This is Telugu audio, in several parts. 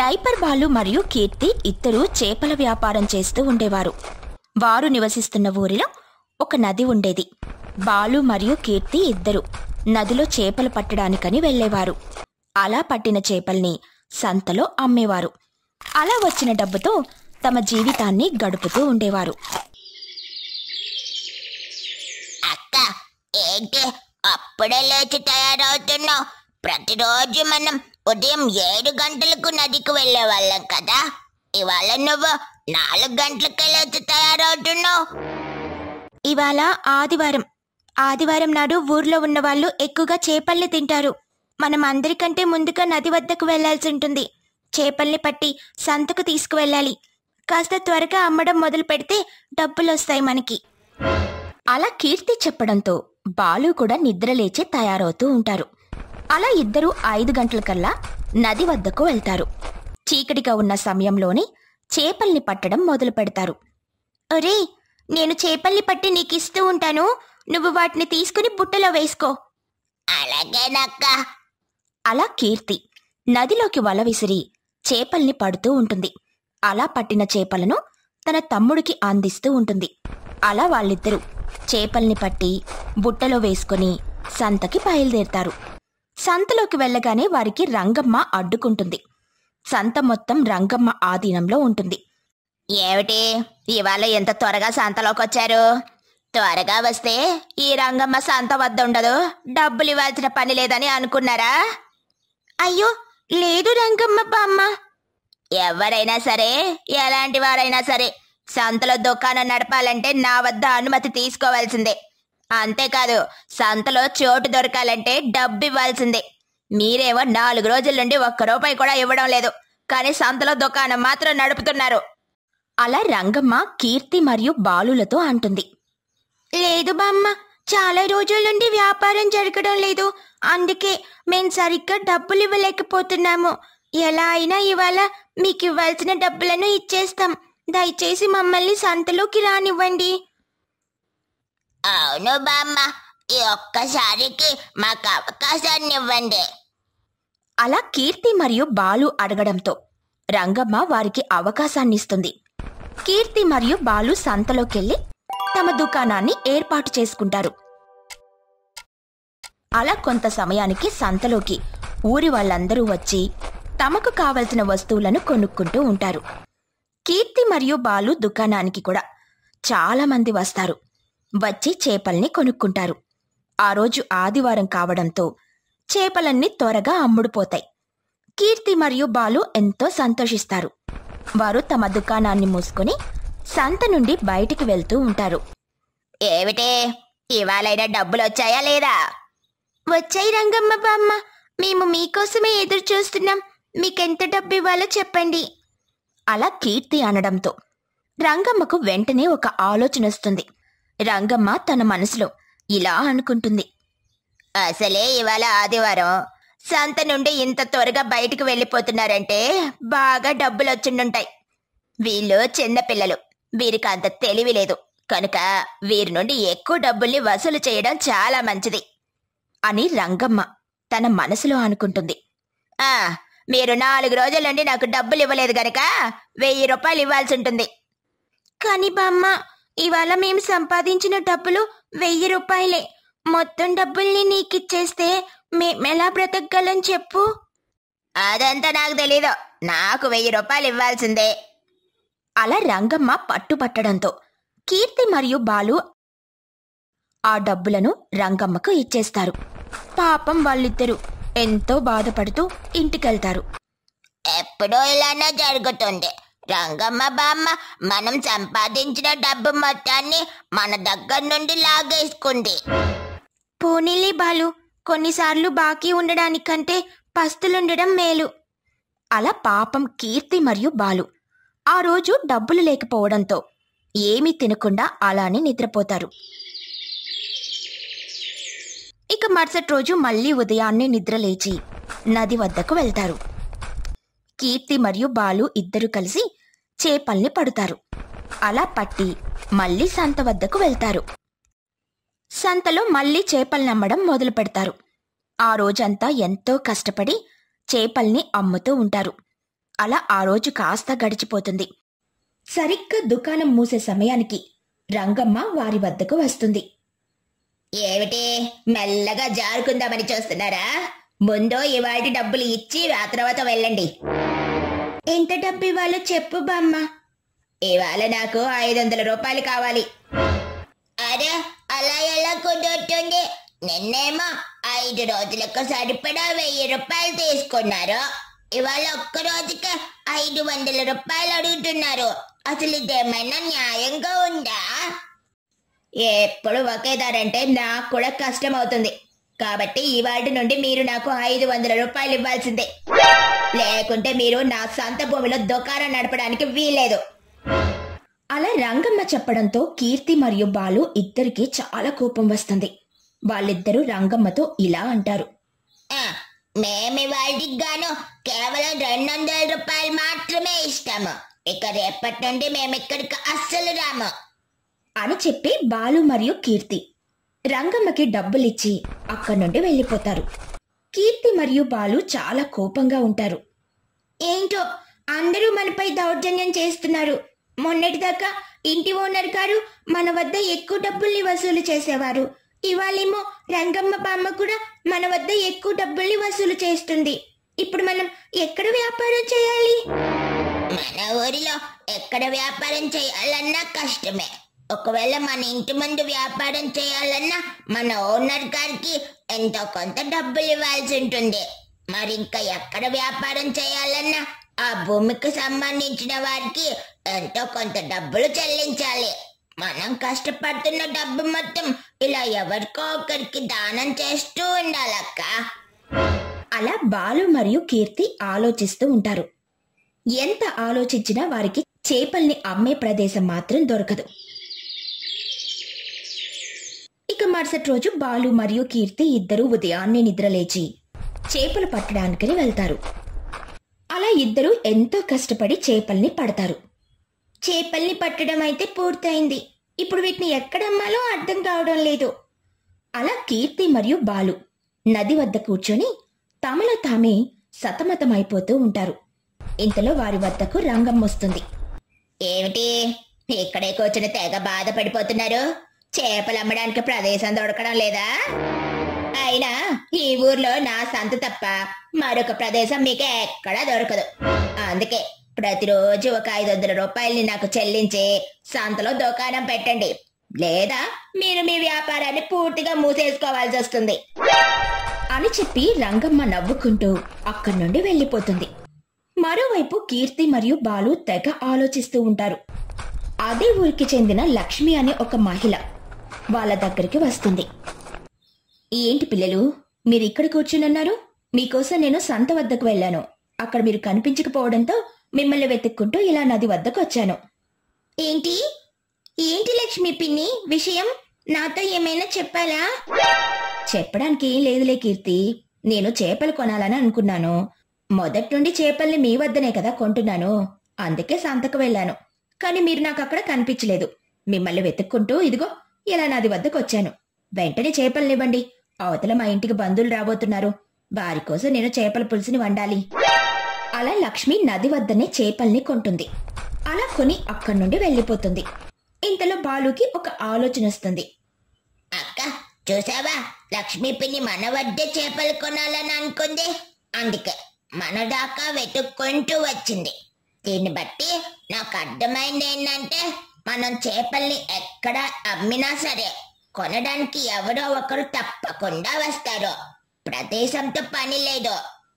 డైపర్ బాలు మరియు కీర్తి ఇద్దరు చేపల వ్యాపారం చేస్తూ ఉండేవారు వారు నివసిస్తున్న ఊరిలో ఒక నది ఉండేది బాలు మరియు కీర్తి ఇద్దరు నదిలో చేపలు పట్టడానికని వెళ్ళేవారు అలా పట్టిన చేపల్ని సంతలో అమ్మేవారు అలా వచ్చిన డబ్బుతో తమ జీవితాన్ని గడుపుతూ ఉండేవారు అప్పుడే లేచి తయారవుతున్నావు ప్రతిరోజు మనం ఉదయం ఏడు గంటలకు నదికి వెళ్ళే వాళ్ళం కదా ఇవాళ నువ్వు నాలుగు గంటలకెళ్ళి తయారవుతున్నావు ఇవాళ ఆదివారం ఆదివారం నాడు ఊర్లో ఉన్న వాళ్ళు ఎక్కువగా చేపల్ని తింటారు మనం అందరికంటే ముందుగా నది వద్దకు వెళ్లాల్సి ఉంటుంది చేపల్ని పట్టి సంతకు తీసుకువెళ్ళాలి కాస్త త్వరగా అమ్మడం మొదలు పెడితే డబ్బులొస్తాయి మనకి అలా కీర్తి చెప్పడంతో బాలు కూడా నిద్రలేచి తయారవుతూ ఉంటారు అలా ఇద్దరూ ఐదు గంటలకల్లా నది వద్దకు వెళ్తారు చీకటిగా ఉన్న సమయంలోనే చేపల్ని పట్టడం మొదలు పెడతారు అరే నేను చేపల్ని పట్టి నీకిస్తూ ఉంటాను నువ్వు వాటిని తీసుకుని బుట్టలో వేసుకో అలా కీర్తి నదిలోకి వల విసిరి చేపల్ని పడుతూ ఉంటుంది అలా పట్టిన చేపలను తన తమ్ముడికి అందిస్తూ ఉంటుంది అలా వాళ్ళిద్దరూ చేపల్ని పట్టి బుట్టలో వేసుకుని సంతకి బయలుదేరుతారు సంతలోకి వెళ్ళగానే వారికి రంగమ్మ అడ్డుకుంటుంది సంత మొత్తం రంగమ్మ ఆధీనంలో ఉంటుంది ఏమిటి ఇవాళ ఎంత త్వరగా సంతలోకి వచ్చారు త్వరగా వస్తే ఈ రంగమ్మ సంత వద్ద ఉండదు డబ్బులు ఇవ్వాల్సిన పని లేదని అనుకున్నారా అయ్యో లేదు రంగమ్మ బామ్మ ఎవరైనా సరే ఎలాంటి వారైనా సరే సంతలో దుకాణం నడపాలంటే నా వద్ద అనుమతి తీసుకోవాల్సిందే అంతేకాదు సంతలో చోటు దొరకాలంటే డబ్బు ఇవ్వాల్సిందే మీరేమో నాలుగు రోజుల నుండి ఒక్క రూపాయి కూడా ఇవ్వడం లేదు కానీ సంతలో దుకాణం మాత్రం నడుపుతున్నారు అలా రంగమ్మ కీర్తి మరియు బాలులతో అంటుంది లేదు బామ్మ చాలా రోజుల నుండి వ్యాపారం జరగడం లేదు అందుకే మేము సరిగ్గా డబ్బులు ఇవ్వలేకపోతున్నాము ఎలా అయినా ఇవాళ మీకు ఇవ్వాల్సిన డబ్బులను ఇచ్చేస్తాం దయచేసి మమ్మల్ని సంతలోకి రానివ్వండి అవును బామ్మ ఈ ఒక్కసారికి మాకు అవకాశాన్ని ఇవ్వండి అలా కీర్తి మరియు బాలు అడగడంతో రంగమ్మ వారికి అవకాశాన్నిస్తుంది కీర్తి మరియు బాలు సంతలోకెళ్ళి తమ దుకాణాన్ని ఏర్పాటు చేసుకుంటారు అలా కొంత సమయానికి సంతలోకి ఊరి వాళ్ళందరూ వచ్చి తమకు కావలసిన వస్తువులను కొనుక్కుంటూ ఉంటారు కీర్తి మరియు బాలు దుకాణానికి కూడా చాలామంది వస్తారు వచ్చి చేపల్ని కొనుక్కుంటారు ఆ రోజు ఆదివారం కావడంతో చేపలన్నీ త్వరగా అమ్ముడుపోతాయి కీర్తి మరియు బాలు ఎంతో సంతోషిస్తారు వారు తమ దుకాణాన్ని మూసుకొని సంత నుండి బయటికి వెళ్తూ ఉంటారు ఏమిటే ఇవాళైనా డబ్బులు వచ్చాయా లేదా వచ్చాయి రంగమ్మ బామ్మ మేము మీకోసమే ఎదురు చూస్తున్నాం మీకెంత డబ్బు ఇవ్వాలో చెప్పండి అలా కీర్తి అనడంతో రంగమ్మకు వెంటనే ఒక ఆలోచన వస్తుంది రంగమ్మ తన మనసులో ఇలా అనుకుంటుంది అసలే ఇవాళ ఆదివారం సంత నుండి ఇంత త్వరగా బయటికి వెళ్ళిపోతున్నారంటే బాగా డబ్బులు వీళ్ళు చిన్నపిల్లలు వీరికి అంత తెలివి లేదు కనుక వీరి నుండి ఎక్కువ డబ్బుల్ని వసూలు చేయడం చాలా మంచిది అని రంగమ్మ తన మనసులో అనుకుంటుంది ఆ మీరు నాలుగు రోజుల నుండి నాకు డబ్బులు ఇవ్వలేదు గనక వెయ్యి రూపాయలు ఇవ్వాల్సి ఉంటుంది కానీ బామ్మ ఇవాళ మేము సంపాదించిన డబ్బులు వెయ్యి రూపాయలే మొత్తం డబ్బుల్ని నీకిచ్చేస్తే మేమెలా బ్రతకగలం చెప్పు అదంతా నాకు తెలీదు నాకు వెయ్యి రూపాయలు ఇవ్వాల్సిందే అలా రంగమ్మ పట్టుబట్టడంతో కీర్తి మరియు బాలు ఆ డబ్బులను రంగమ్మకు ఇచ్చేస్తారు పాపం వాళ్ళిద్దరు ఎంతో బాధపడుతూ ఇంటికెళ్తారు ఎప్పుడో ఇలానే జరుగుతుంది రంగమ్మ బామ్మ మనం సంపాదించిన డబ్బు మొత్తాన్ని మన దగ్గర నుండి లాగేసుకుంది పోనీలే బాలు కొన్నిసార్లు బాకీ ఉండడానికంటే పస్తులుండడం మేలు అలా పాపం కీర్తి మరియు బాలు ఆ రోజు డబ్బులు లేకపోవడంతో ఏమీ తినకుండా అలానే నిద్రపోతారు ఇక మరుసటి రోజు మళ్ళీ ఉదయాన్నే నిద్రలేచి నది వద్దకు వెళ్తారు కీర్తి మరియు బాలు ఇద్దరు కలిసి చేపల్ని పడుతారు అలా పట్టి మళ్ళీ సంత వద్దకు వెళ్తారు సంతలో మళ్ళీ అమ్మడం మొదలు పెడతారు ఆ రోజంతా ఎంతో కష్టపడి చేపల్ని అమ్ముతూ ఉంటారు అలా ఆ రోజు కాస్త గడిచిపోతుంది సరిగ్గా దుకాణం మూసే సమయానికి రంగమ్మ వారి వద్దకు వస్తుంది ఏమిటి మెల్లగా జారుకుందామని చూస్తున్నారా ముందు ఇవాటి డబ్బులు ఇచ్చి ఆ తర్వాత వెళ్ళండి ఎంత డబ్బు ఇవ్వాలో చెప్పు బామ్మ ఇవాళ నాకు ఐదు వందల రూపాయలు కావాలి అరే అలా ఎలా కుదురుతుంది నిన్నేమో ఐదు రోజులకు సరిపడా వెయ్యి రూపాయలు తీసుకున్నారు ఇవాళ ఒక్క రోజుకి ఐదు వందల రూపాయలు అడుగుతున్నారు అసలు ఇదేమైనా న్యాయంగా ఉందా ఎప్పుడు ఒకే ధర అంటే నాకు కూడా కష్టం అవుతుంది కాబట్టి ఈ వాటి నుండి మీరు నాకు ఐదు వందల రూపాయలు ఇవ్వాల్సిందే లేకుంటే మీరు నా సొంత భూమిలో దుకాణం నడపడానికి వీలేదు అలా రంగమ్మ చెప్పడంతో కీర్తి మరియు బాలు ఇద్దరికి చాలా కోపం వస్తుంది వాళ్ళిద్దరూ రంగమ్మతో ఇలా అంటారు గాను కేవలం రెండు వందల రూపాయలు మాత్రమే ఇస్తాము ఇక రేపటి నుండి మేము అస్సలు రాము అని చెప్పి బాలు మరియు కీర్తి రంగమ్మకి డబ్బులిచ్చి అక్కడి నుండి వెళ్ళిపోతారు కీర్తి మరియు బాలు చాలా కోపంగా ఉంటారు ఏంటో అందరూ మనపై దౌర్జన్యం చేస్తున్నారు మొన్నటిదాకా ఇంటి ఓనర్ గారు మన వద్ద ఎక్కువ డబ్బుల్ని వసూలు చేసేవారు ఇవాళేమో రంగమ్మ బామ్మ కూడా మన వద్ద ఎక్కువ డబ్బుల్ని వసూలు చేస్తుంది ఇప్పుడు మనం ఎక్కడ వ్యాపారం చేయాలి మన ఊరిలో ఎక్కడ వ్యాపారం చేయాలన్నా కష్టమే ఒకవేళ మన ఇంటి ముందు వ్యాపారం చేయాలన్నా మన ఓనర్ గారికి ఎంతో కొంత డబ్బులు ఇవ్వాల్సి ఉంటుంది మరి ఇంకా ఎక్కడ వ్యాపారం చేయాలన్నా ఆ భూమికి సంబంధించిన వారికి ఎంతో కొంత డబ్బులు చెల్లించాలి మనం కష్టపడుతున్న డబ్బు మొత్తం ఇలా ఎవరికో ఒకరికి దానం చేస్తూ ఉండాలక్క అలా బాలు మరియు కీర్తి ఆలోచిస్తూ ఉంటారు ఎంత ఆలోచించినా వారికి చేపల్ని అమ్మే ప్రదేశం మాత్రం దొరకదు మరుసటి రోజు బాలు మరియు కీర్తి ఇద్దరూ ఉదయాన్నే నిద్రలేచి చేపలు పట్టడానికి వెళ్తారు అలా ఇద్దరూ ఎంతో కష్టపడి చేపల్ని పడతారు చేపల్ని పట్టడం అయితే పూర్తయింది ఇప్పుడు వీటిని ఎక్కడమ్మాలో అర్థం కావడం లేదు అలా కీర్తి మరియు బాలు నది వద్ద కూర్చొని తమలో తామే సతమతమైపోతూ ఉంటారు ఇంతలో వారి వద్దకు రంగం వస్తుంది ఏమిటి ఇక్కడే కూర్చొని తెగ బాధపడిపోతున్నారు చేపలు అమ్మడానికి ప్రదేశం దొరకడం లేదా అయినా ఈ ఊర్లో నా సంత తప్ప మరొక ప్రదేశం మీకు ఎక్కడా దొరకదు అందుకే ప్రతిరోజు ఒక ఐదు వందల రూపాయల్ని నాకు చెల్లించి సంతలో దుకాణం పెట్టండి లేదా మీరు మీ వ్యాపారాన్ని పూర్తిగా మూసేసుకోవాల్సి వస్తుంది అని చెప్పి రంగమ్మ నవ్వుకుంటూ అక్కడి నుండి వెళ్ళిపోతుంది మరోవైపు కీర్తి మరియు బాలు తెగ ఆలోచిస్తూ ఉంటారు అదే ఊరికి చెందిన లక్ష్మి అనే ఒక మహిళ వాళ్ళ దగ్గరికి వస్తుంది ఏంటి పిల్లలు మీరు ఇక్కడ కూర్చునన్నారు మీకోసం నేను సంత వద్దకు వెళ్ళాను అక్కడ మీరు కనిపించకపోవడంతో మిమ్మల్ని వెతుక్కుంటూ ఇలా నది వద్దకు వచ్చాను ఏంటి ఏంటి లక్ష్మి పిన్ని విషయం నాతో ఏమైనా చెప్పాలా చెప్పడానికి ఏం లేదులే కీర్తి నేను చేపలు కొనాలని అనుకున్నాను మొదటి నుండి చేపల్ని మీ వద్దనే కదా కొంటున్నాను అందుకే సంతకు వెళ్ళాను కానీ మీరు నాకు అక్కడ కనిపించలేదు మిమ్మల్ని వెతుక్కుంటూ ఇదిగో ఇలా నాది వచ్చాను వెంటనే చేపలనివ్వండి అవతల మా ఇంటికి బంధువులు రాబోతున్నారు వారి కోసం నేను చేపల పులుసుని వండాలి అలా లక్ష్మి నది వద్దనే చేపల్ని కొంటుంది అలా కొని అక్కడి నుండి వెళ్ళిపోతుంది ఇంతలో బాలుకి ఒక ఆలోచన వస్తుంది అక్క చూసావా లక్ష్మి పిన్ని మన వద్దే చేపలు కొనాలని అనుకుంది అందుకే మన దాకా వెతుక్కుంటూ వచ్చింది దీన్ని బట్టి నాకు అర్థమైంది ఏంటంటే మనం చేపల్ని ఎక్కడ అమ్మినా సరే కొనడానికి ఎవరో ఒకరు తప్పకుండా వస్తారు ప్రదేశంతో పని లేదు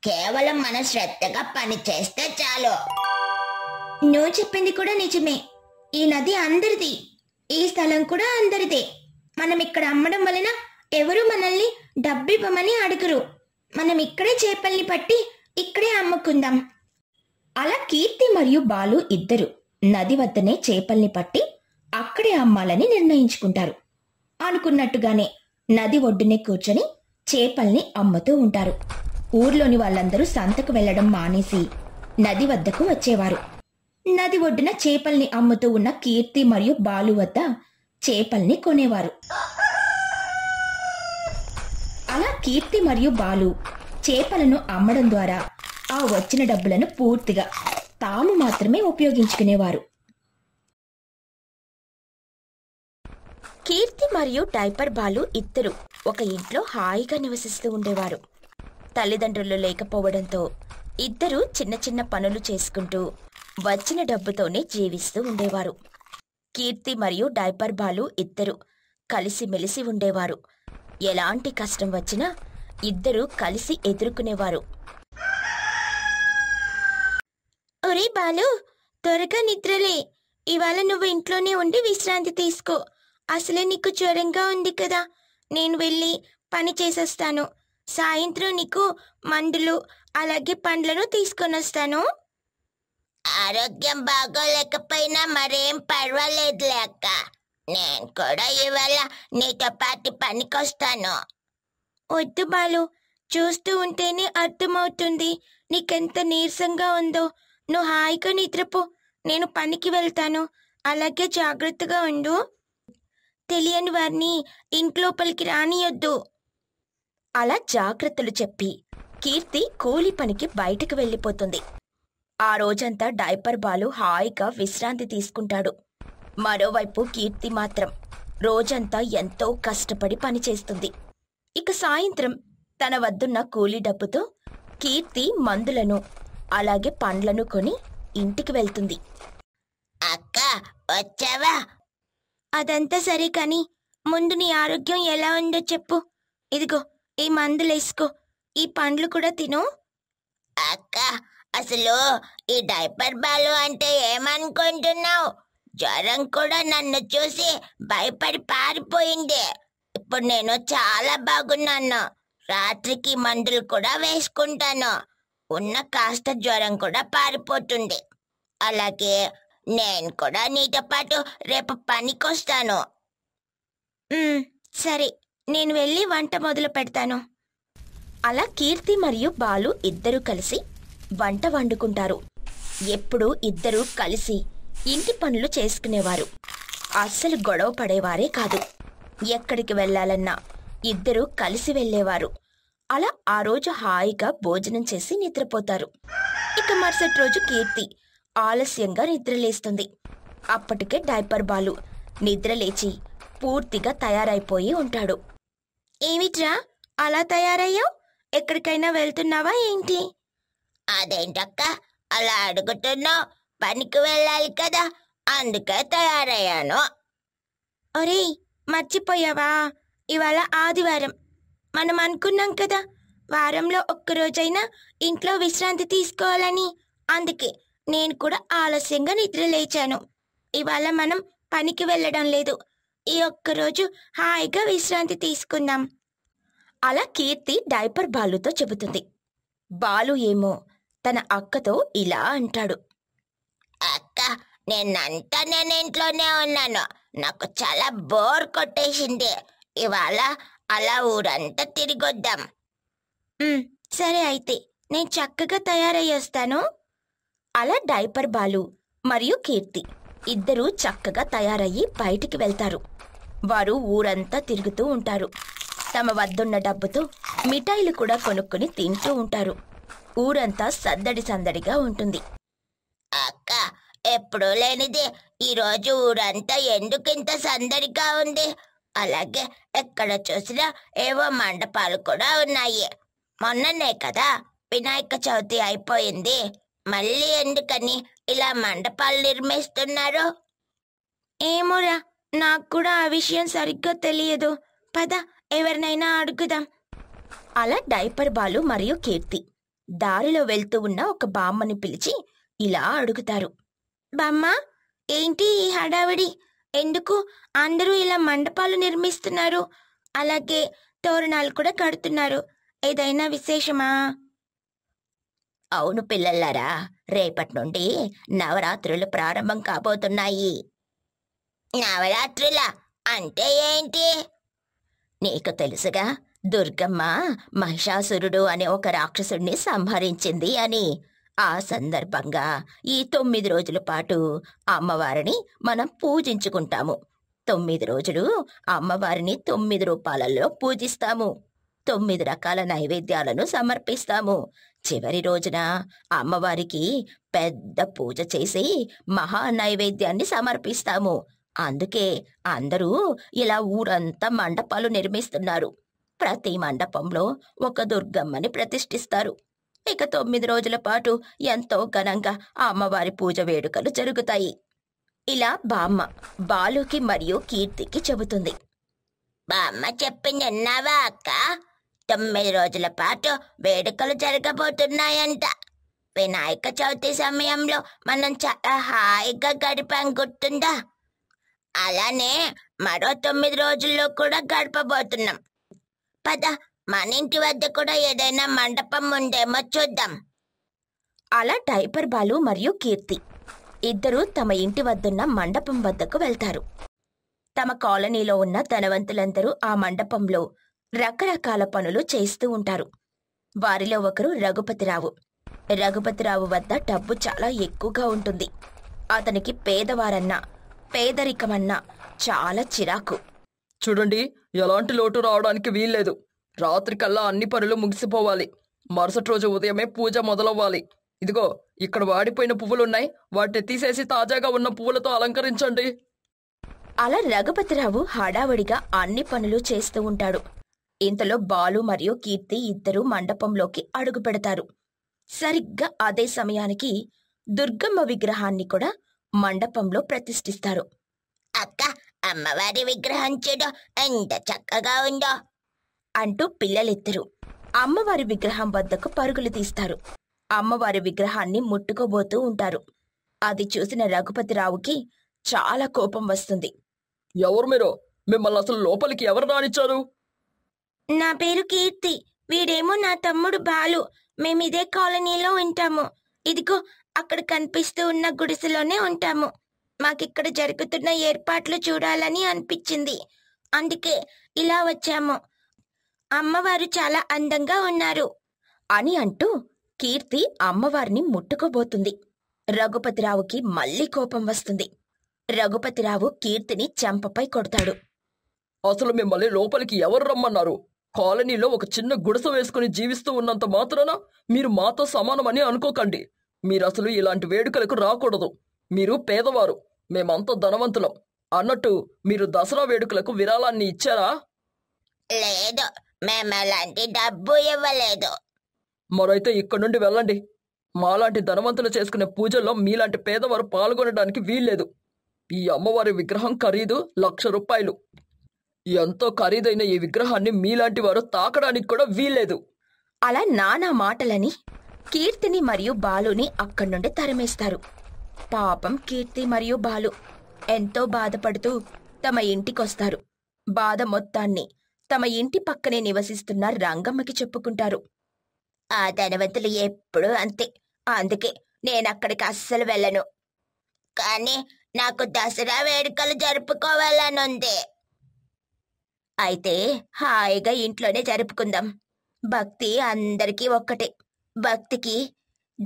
కేవలం మన శ్రద్ధగా పని చేస్తే చాలు నువ్వు చెప్పింది కూడా నిజమే ఈ నది అందరిది ఈ స్థలం కూడా అందరిది మనం ఇక్కడ అమ్మడం వలన ఎవరు మనల్ని డబ్బివ్వమని అడుగురు మనం ఇక్కడే చేపల్ని పట్టి ఇక్కడే అమ్ముకుందాం అలా కీర్తి మరియు బాలు ఇద్దరు నది వద్దనే చేపల్ని పట్టి అక్కడే అమ్మాలని నిర్ణయించుకుంటారు అనుకున్నట్టుగానే నది ఒడ్డునే కూర్చొని చేపల్ని అమ్ముతూ ఉంటారు ఊర్లోని వాళ్ళందరూ సంతకు వెళ్లడం మానేసి నది వద్దకు వచ్చేవారు నది ఒడ్డున చేపల్ని అమ్ముతూ ఉన్న కీర్తి మరియు బాలు వద్ద చేపల్ని కొనేవారు అలా కీర్తి మరియు బాలు చేపలను అమ్మడం ద్వారా ఆ వచ్చిన డబ్బులను పూర్తిగా తాము మాత్రమే ఉపయోగించుకునేవారు కీర్తి మరియు డైపర్ బాలు ఇద్దరు ఒక ఇంట్లో హాయిగా నివసిస్తూ ఉండేవారు తల్లిదండ్రులు లేకపోవడంతో ఇద్దరు చిన్న చిన్న పనులు చేసుకుంటూ వచ్చిన డబ్బుతోనే జీవిస్తూ ఉండేవారు కీర్తి మరియు డైపర్ బాలు ఇద్దరు కలిసిమెలిసి ఉండేవారు ఎలాంటి కష్టం వచ్చినా ఇద్దరూ కలిసి ఎదుర్కొనేవారు ఒరే బాలు త్వరగా నిద్రలే ఇవాళ నువ్వు ఇంట్లోనే ఉండి విశ్రాంతి తీసుకో అసలే నీకు జ్వరంగా ఉంది కదా నేను వెళ్ళి పని చేసేస్తాను సాయంత్రం నీకు మందులు అలాగే పండ్లను తీసుకొని వస్తాను ఆరోగ్యం బాగోలేకపోయినా మరేం పర్వాలేదు లేక నేను కూడా ఇవాళ నీతో పాటు పనికొస్తాను వద్దు బాలు చూస్తూ ఉంటేనే అర్థమవుతుంది నీకెంత నీరసంగా ఉందో నువ్వు హాయిగా నిద్రపో నేను పనికి వెళ్తాను అలాగే జాగ్రత్తగా ఉండు తెలియని వారిని ఇంట్లోపలికి రానియొద్దు అలా జాగ్రత్తలు చెప్పి కీర్తి కూలి పనికి బయటకు వెళ్ళిపోతుంది ఆ రోజంతా డైపర్ బాలు హాయిగా విశ్రాంతి తీసుకుంటాడు మరోవైపు కీర్తి మాత్రం రోజంతా ఎంతో కష్టపడి పనిచేస్తుంది ఇక సాయంత్రం తన వద్దున్న కూలీ డబ్బుతో కీర్తి మందులను అలాగే పండ్లను కొని ఇంటికి వెళ్తుంది అక్క వచ్చావా అదంతా సరే కాని ముందు నీ ఆరోగ్యం ఎలా ఉందో చెప్పు ఇదిగో ఈ మందులేసుకో ఈ పండ్లు కూడా తిను అక్క అసలు ఈ డైపర్ బాలు అంటే ఏమనుకుంటున్నావు జ్వరం కూడా నన్ను చూసి భయపడి పారిపోయింది ఇప్పుడు నేను చాలా బాగున్నాను రాత్రికి మందులు కూడా వేసుకుంటాను ఉన్న కాస్త జ్వరం కూడా పారిపోతుంది అలాగే నేను కూడా నీతో పాటు రేపు పనికొస్తాను సరే నేను వెళ్ళి వంట మొదలు పెడతాను అలా కీర్తి మరియు బాలు ఇద్దరూ కలిసి వంట వండుకుంటారు ఎప్పుడు ఇద్దరూ కలిసి ఇంటి పనులు చేసుకునేవారు అస్సలు గొడవ పడేవారే కాదు ఎక్కడికి వెళ్ళాలన్నా ఇద్దరూ కలిసి వెళ్ళేవారు అలా ఆ రోజు హాయిగా భోజనం చేసి నిద్రపోతారు ఇక మరుసటి రోజు కీర్తి ఆలస్యంగా నిద్రలేస్తుంది అప్పటికే డైపర్ బాలు నిద్రలేచి పూర్తిగా తయారైపోయి ఉంటాడు ఏమిట్రా అలా తయారయ్యావు ఎక్కడికైనా వెళ్తున్నావా ఏంటి అదేంటక్క అలా అడుగుతున్నావు పనికి వెళ్ళాలి కదా అందుకే తయారయ్యాను ఒరే మర్చిపోయావా ఇవాళ ఆదివారం మనం అనుకున్నాం కదా వారంలో ఒక్కరోజైనా ఇంట్లో విశ్రాంతి తీసుకోవాలని అందుకే నేను కూడా ఆలస్యంగా నిద్ర లేచాను ఇవాళ మనం పనికి వెళ్ళడం లేదు ఈ ఒక్కరోజు హాయిగా విశ్రాంతి తీసుకుందాం అలా కీర్తి డైపర్ బాలుతో చెబుతుంది బాలు ఏమో తన అక్కతో ఇలా అంటాడు అక్క నిన్నంతా నేను ఇంట్లోనే ఉన్నాను నాకు చాలా బోర్ కొట్టేసింది ఇవాళ అలా ఊరంతా తిరిగొద్దాం సరే అయితే నేను చక్కగా తయారయ్యేస్తాను అలా డైపర్ బాలు మరియు కీర్తి ఇద్దరూ చక్కగా తయారయ్యి బయటికి వెళ్తారు వారు ఊరంతా తిరుగుతూ ఉంటారు తమ వద్దున్న డబ్బుతో మిఠాయిలు కూడా కొనుక్కుని తింటూ ఉంటారు ఊరంతా సద్దడి సందడిగా ఉంటుంది అక్క ఎప్పుడూ లేనిదే ఈరోజు ఊరంతా ఎందుకింత సందడిగా ఉంది అలాగే ఎక్కడ చూసినా ఏవో మండపాలు కూడా ఉన్నాయి మొన్ననే కదా వినాయక చవితి అయిపోయింది మళ్ళీ ఎందుకని ఇలా మండపాలు నిర్మిస్తున్నారు ఏమోరా నాకు కూడా ఆ విషయం సరిగ్గా తెలియదు పద ఎవరినైనా అడుగుదాం అలా డైపర్ బాలు మరియు కీర్తి దారిలో వెళ్తూ ఉన్న ఒక బామ్మని పిలిచి ఇలా అడుగుతారు బామ్మ ఏంటి ఈ హడావిడి ఎందుకు అందరూ ఇలా మండపాలు నిర్మిస్తున్నారు అలాగే తోరణాలు కూడా కడుతున్నారు ఏదైనా విశేషమా అవును పిల్లలారా రేపటి నుండి నవరాత్రులు ప్రారంభం కాబోతున్నాయి నవరాత్రుల అంటే ఏంటి నీకు తెలుసుగా దుర్గమ్మ మహిషాసురుడు అనే ఒక రాక్షసుడిని సంహరించింది అని ఆ సందర్భంగా ఈ తొమ్మిది రోజుల పాటు అమ్మవారిని మనం పూజించుకుంటాము తొమ్మిది రోజులు అమ్మవారిని తొమ్మిది రూపాలలో పూజిస్తాము తొమ్మిది రకాల నైవేద్యాలను సమర్పిస్తాము చివరి రోజున అమ్మవారికి పెద్ద పూజ చేసి మహా నైవేద్యాన్ని సమర్పిస్తాము అందుకే అందరూ ఇలా ఊరంతా మండపాలు నిర్మిస్తున్నారు ప్రతి మండపంలో ఒక దుర్గమ్మని ప్రతిష్ఠిస్తారు ఇక తొమ్మిది రోజుల పాటు ఎంతో ఘనంగా ఆ అమ్మవారి పూజ వేడుకలు జరుగుతాయి ఇలా బామ్మ బాలుకి మరియు కీర్తికి చెబుతుంది బామ్మ చెప్పింది అన్నావా అక్క తొమ్మిది రోజుల పాటు వేడుకలు జరగబోతున్నాయంట వినాయక చవితి సమయంలో మనం చాలా హాయిగా గడిపాం గుర్తుందా అలానే మరో తొమ్మిది రోజుల్లో కూడా గడపబోతున్నాం పద మన ఇంటి వద్ద కూడా ఏదైనా మండపం ఉందేమో చూద్దాం అలా డైపర్ బాలు మరియు కీర్తి ఇద్దరూ తమ ఇంటి వద్దన్న మండపం వద్దకు వెళ్తారు తమ కాలనీలో ఉన్న ధనవంతులందరూ ఆ మండపంలో రకరకాల పనులు చేస్తూ ఉంటారు వారిలో ఒకరు రఘుపతిరావు రఘుపతిరావు వద్ద డబ్బు చాలా ఎక్కువగా ఉంటుంది అతనికి పేదవారన్నా పేదరికమన్నా చాలా చిరాకు చూడండి ఎలాంటి లోటు రావడానికి వీల్లేదు రాత్రికల్లా అన్ని పనులు ముగిసిపోవాలి మరుసటి రోజు ఉదయమే పూజ మొదలవ్వాలి ఇదిగో ఇక్కడ వాడిపోయిన పువ్వులున్నాయి వాటిని తీసేసి తాజాగా ఉన్న పువ్వులతో అలంకరించండి అలా రఘుపతిరావు హడావడిగా అన్ని పనులు చేస్తూ ఉంటాడు ఇంతలో బాలు మరియు కీర్తి ఇద్దరు మండపంలోకి అడుగు పెడతారు సరిగ్గా అదే సమయానికి దుర్గమ్మ విగ్రహాన్ని కూడా మండపంలో ప్రతిష్ఠిస్తారు అక్క అమ్మవారి విగ్రహం చెడు ఎంత చక్కగా ఉందో అంటూ పిల్లలిద్దరూ అమ్మవారి విగ్రహం వద్దకు పరుగులు తీస్తారు అమ్మవారి విగ్రహాన్ని ముట్టుకోబోతూ ఉంటారు అది చూసిన రఘుపతిరావుకి చాలా కోపం వస్తుంది ఎవరు మీరు మిమ్మల్ని అసలు లోపలికి ఎవరు రానిచ్చారు నా పేరు కీర్తి వీడేమో నా తమ్ముడు బాలు మేమిదే కాలనీలో ఉంటాము ఇదిగో అక్కడ కనిపిస్తూ ఉన్న గుడిసెలోనే ఉంటాము మాకిక్కడ జరుగుతున్న ఏర్పాట్లు చూడాలని అనిపించింది అందుకే ఇలా వచ్చాము అమ్మవారు చాలా అందంగా ఉన్నారు అని అంటూ కీర్తి అమ్మవారిని ముట్టుకోబోతుంది రఘుపతిరావుకి మళ్ళీ కోపం వస్తుంది రఘుపతిరావు కీర్తిని చెంపపై కొడతాడు అసలు మిమ్మల్ని లోపలికి ఎవరు రమ్మన్నారు కాలనీలో ఒక చిన్న గుడిస వేసుకుని జీవిస్తూ ఉన్నంత మాత్రాన మీరు మాతో సమానమని అనుకోకండి మీరసలు ఇలాంటి వేడుకలకు రాకూడదు మీరు పేదవారు మేమంతా ధనవంతులం అన్నట్టు మీరు దసరా వేడుకలకు విరాళాన్ని ఇచ్చారా లేదు మేము అలాంటి డబ్బు ఇవ్వలేదు మరైతే ఇక్కడి నుండి వెళ్ళండి మాలాంటి ధనవంతులు చేసుకునే పూజల్లో మీలాంటి పేదవారు పాల్గొనడానికి వీల్లేదు ఈ అమ్మవారి విగ్రహం ఖరీదు లక్ష రూపాయలు ఎంతో ఖరీదైన ఈ విగ్రహాన్ని మీలాంటి వారు తాకడానికి కూడా వీల్లేదు అలా నానా మాటలని కీర్తిని మరియు బాలుని అక్కడి నుండి తరిమేస్తారు పాపం కీర్తి మరియు బాలు ఎంతో బాధపడుతూ తమ ఇంటికొస్తారు బాధ మొత్తాన్ని తమ ఇంటి పక్కనే నివసిస్తున్న రంగమ్మకి చెప్పుకుంటారు ఆ ధనవంతులు ఎప్పుడూ అంతే అందుకే నేనక్కడికి అస్సలు వెళ్ళను కానీ నాకు దసరా వేడుకలు జరుపుకోవాలనుంది అయితే హాయిగా ఇంట్లోనే జరుపుకుందాం భక్తి అందరికీ ఒక్కటే భక్తికి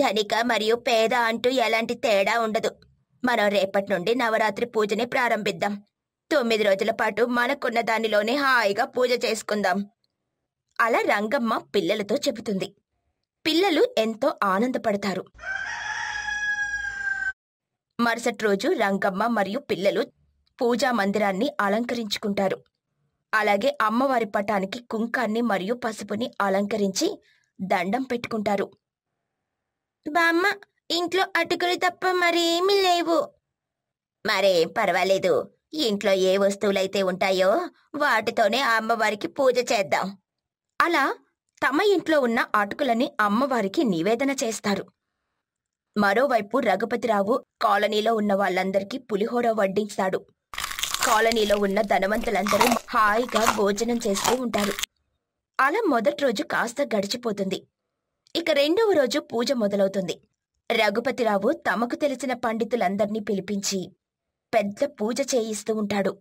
ధనిక మరియు పేద అంటూ ఎలాంటి తేడా ఉండదు మనం రేపటి నుండి నవరాత్రి పూజని ప్రారంభిద్దాం తొమ్మిది రోజుల పాటు మనకున్న దానిలోనే హాయిగా పూజ చేసుకుందాం అలా రంగమ్మ పిల్లలతో చెబుతుంది పిల్లలు ఎంతో ఆనందపడతారు మరుసటి రోజు రంగమ్మ మరియు పిల్లలు పూజా మందిరాన్ని అలంకరించుకుంటారు అలాగే అమ్మవారి పటానికి కుంకాన్ని మరియు పసుపుని అలంకరించి దండం పెట్టుకుంటారు బామ్మ ఇంట్లో అటుకులు తప్ప మరేమీ లేవు మరేం పర్వాలేదు ఇంట్లో ఏ వస్తువులైతే ఉంటాయో వాటితోనే అమ్మవారికి పూజ చేద్దాం అలా తమ ఇంట్లో ఉన్న అటుకులని అమ్మవారికి నివేదన చేస్తారు మరోవైపు రఘుపతిరావు కాలనీలో ఉన్న వాళ్ళందరికీ పులిహోర వడ్డించాడు కాలనీలో ఉన్న ధనవంతులందరూ హాయిగా భోజనం చేస్తూ ఉంటారు అలా మొదటి రోజు కాస్త గడిచిపోతుంది ఇక రెండవ రోజు పూజ మొదలవుతుంది రఘుపతిరావు తమకు తెలిసిన పండితులందర్నీ పిలిపించి పెద్ద పూజ చేయిస్తూ ఉంటాడు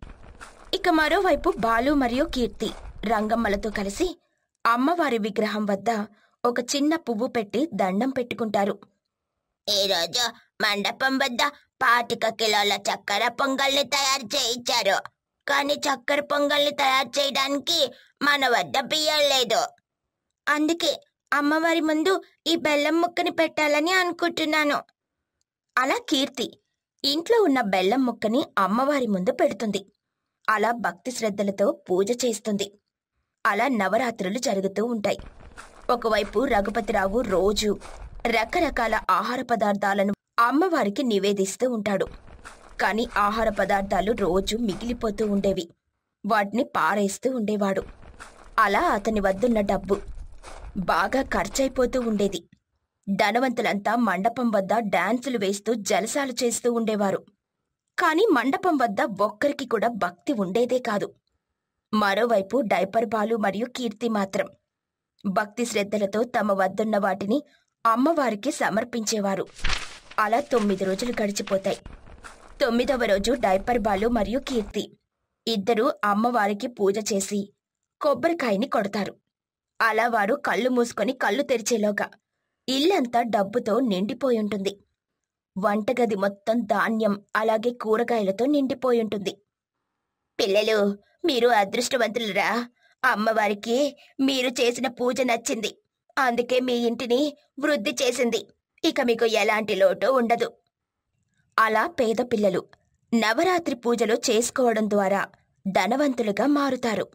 ఇక మరోవైపు బాలు మరియు కీర్తి రంగమ్మలతో కలిసి అమ్మవారి విగ్రహం వద్ద ఒక చిన్న పువ్వు పెట్టి దండం పెట్టుకుంటారు ఈరోజు మండపం వద్ద పాతిక కిలోల చక్కెర పొంగల్ని తయారు చేయించారు కానీ చక్కెర పొంగల్ని తయారు చేయడానికి మన వద్ద బియ్యం లేదు అందుకే అమ్మవారి ముందు ఈ బెల్లం ముక్కని పెట్టాలని అనుకుంటున్నాను అలా కీర్తి ఇంట్లో ఉన్న బెల్లం ముక్కని అమ్మవారి ముందు పెడుతుంది అలా భక్తి శ్రద్ధలతో పూజ చేస్తుంది అలా నవరాత్రులు జరుగుతూ ఉంటాయి ఒకవైపు రఘుపతిరావు రోజు రకరకాల ఆహార పదార్థాలను అమ్మవారికి నివేదిస్తూ ఉంటాడు కాని ఆహార పదార్థాలు రోజు మిగిలిపోతూ ఉండేవి వాటిని పారేస్తూ ఉండేవాడు అలా అతని వద్దున్న డబ్బు బాగా ఖర్చయిపోతూ ఉండేది ధనవంతులంతా మండపం వద్ద డాన్సులు వేస్తూ జలసాలు చేస్తూ ఉండేవారు కాని మండపం వద్ద ఒక్కరికి కూడా భక్తి ఉండేదే కాదు మరోవైపు డైపర్ బాలు మరియు కీర్తి మాత్రం భక్తి శ్రద్ధలతో తమ వద్దున్న వాటిని అమ్మవారికి సమర్పించేవారు అలా తొమ్మిది రోజులు గడిచిపోతాయి తొమ్మిదవ రోజు డైపర్ బాలు మరియు కీర్తి ఇద్దరూ అమ్మవారికి పూజ చేసి కొబ్బరికాయని కొడతారు అలా వారు కళ్ళు మూసుకొని కళ్ళు తెరిచేలోగా ఇల్లంతా డబ్బుతో నిండిపోయి ఉంటుంది వంటగది మొత్తం ధాన్యం అలాగే కూరగాయలతో నిండిపోయి ఉంటుంది పిల్లలు మీరు అదృష్టవంతులరా అమ్మవారికి మీరు చేసిన పూజ నచ్చింది అందుకే మీ ఇంటిని వృద్ధి చేసింది ఇక మీకు ఎలాంటి లోటు ఉండదు అలా పేద పిల్లలు నవరాత్రి పూజలు చేసుకోవడం ద్వారా ధనవంతులుగా మారుతారు